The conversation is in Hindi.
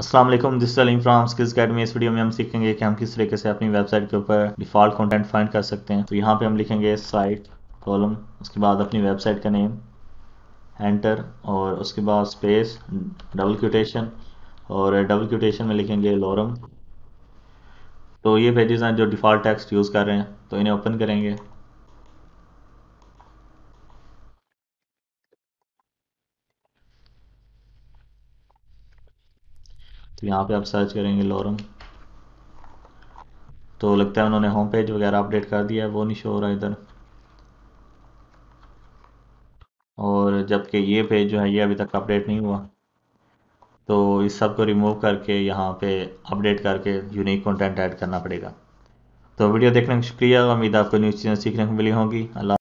Aslam this Aleem from skills academy इस वीडियो में हम सीखेंगे कि हम किस तरीके से अपनी वेबसाइट के ऊपर डिफ़ॉल्ट कंटेंट फाइंड कर सकते हैं तो यहाँ पे हम लिखेंगे साइट कॉलम उसके बाद अपनी वेबसाइट का नेम एंटर और उसके बाद स्पेस डबल क्यूटेशन और डबल क्यूटेशन में लिखेंगे लोरम तो ये पेजेस हैं जो डिफ़ॉल्ट टेक्स्ट यूज़ कर रहे हैं तो इन्हें ओपन करेंगे तो यहाँ पे आप सर्च करेंगे लॉरम तो लगता है उन्होंने होम पेज वगैरह अपडेट कर दिया है वो नहीं शो हो रहा इधर और जबकि ये पेज जो है ये अभी तक अपडेट नहीं हुआ तो इस सब को रिमूव करके यहाँ पे अपडेट करके यूनिक कंटेंट ऐड करना पड़ेगा तो वीडियो देखने का शुक्रिया उम्मीद आपको न्यूज़ चीज़ें सीखने को मिली होंगी अल्लाह